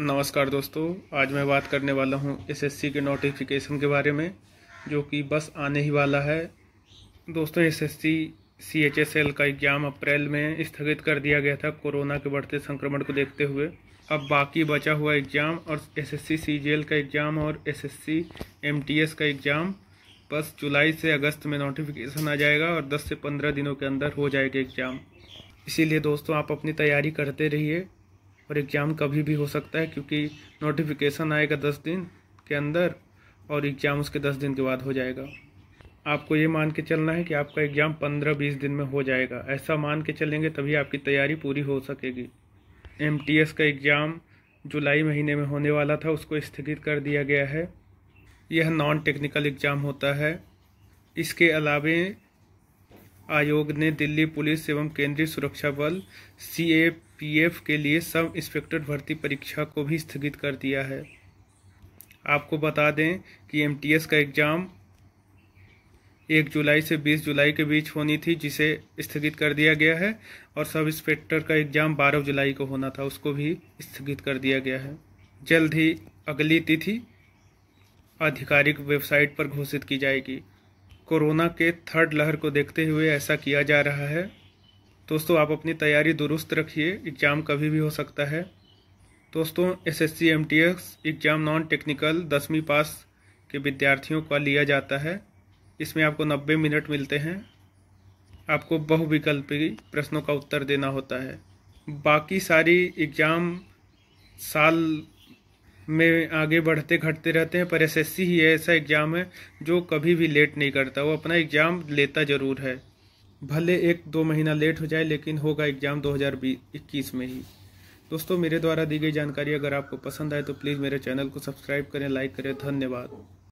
नमस्कार दोस्तों आज मैं बात करने वाला हूँ एसएससी के नोटिफिकेशन के बारे में जो कि बस आने ही वाला है दोस्तों एसएससी सीएचएसएल का एग्ज़ाम अप्रैल में स्थगित कर दिया गया था कोरोना के बढ़ते संक्रमण को देखते हुए अब बाकी बचा हुआ एग्ज़ाम और एसएससी सीजीएल का एग्ज़ाम और एसएससी एमटीएस का एग्ज़ाम बस जुलाई से अगस्त में नोटिफिकेशन आ जाएगा और दस से पंद्रह दिनों के अंदर हो जाएगा एग्ज़ाम इसीलिए दोस्तों आप अपनी तैयारी करते रहिए और एग्ज़ाम कभी भी हो सकता है क्योंकि नोटिफिकेशन आएगा दस दिन के अंदर और एग्ज़ाम उसके दस दिन के बाद हो जाएगा आपको ये मान के चलना है कि आपका एग्ज़ाम पंद्रह बीस दिन में हो जाएगा ऐसा मान के चलेंगे तभी आपकी तैयारी पूरी हो सकेगी एम का एग्ज़ाम जुलाई महीने में होने वाला था उसको स्थगित कर दिया गया है यह नॉन टेक्निकल एग्ज़ाम होता है इसके अलावा आयोग ने दिल्ली पुलिस एवं केंद्रीय सुरक्षा बल सीएपीएफ के लिए सब इंस्पेक्टर भर्ती परीक्षा को भी स्थगित कर दिया है आपको बता दें कि एमटीएस का एग्ज़ाम एक जुलाई से बीस जुलाई के बीच होनी थी जिसे स्थगित कर दिया गया है और सब इंस्पेक्टर का एग्ज़ाम बारह जुलाई को होना था उसको भी स्थगित कर दिया गया है जल्द ही अगली तिथि आधिकारिक वेबसाइट पर घोषित की जाएगी कोरोना के थर्ड लहर को देखते हुए ऐसा किया जा रहा है दोस्तों आप अपनी तैयारी दुरुस्त रखिए एग्ज़ाम कभी भी हो सकता है दोस्तों S S C M T X exam non technical दसवीं पास के विद्यार्थियों का लिया जाता है इसमें आपको नब्बे मिनट मिलते हैं आपको बहुविकल्पी प्रश्नों का उत्तर देना होता है बाकी सारी एग्ज़ाम साल में आगे बढ़ते घटते रहते हैं पर एसएससी ही ऐसा एग्ज़ाम है जो कभी भी लेट नहीं करता वो अपना एग्ज़ाम लेता ज़रूर है भले एक दो महीना लेट हो जाए लेकिन होगा एग्ज़ाम 2021 में ही दोस्तों मेरे द्वारा दी गई जानकारी अगर आपको पसंद आए तो प्लीज़ मेरे चैनल को सब्सक्राइब करें लाइक करें धन्यवाद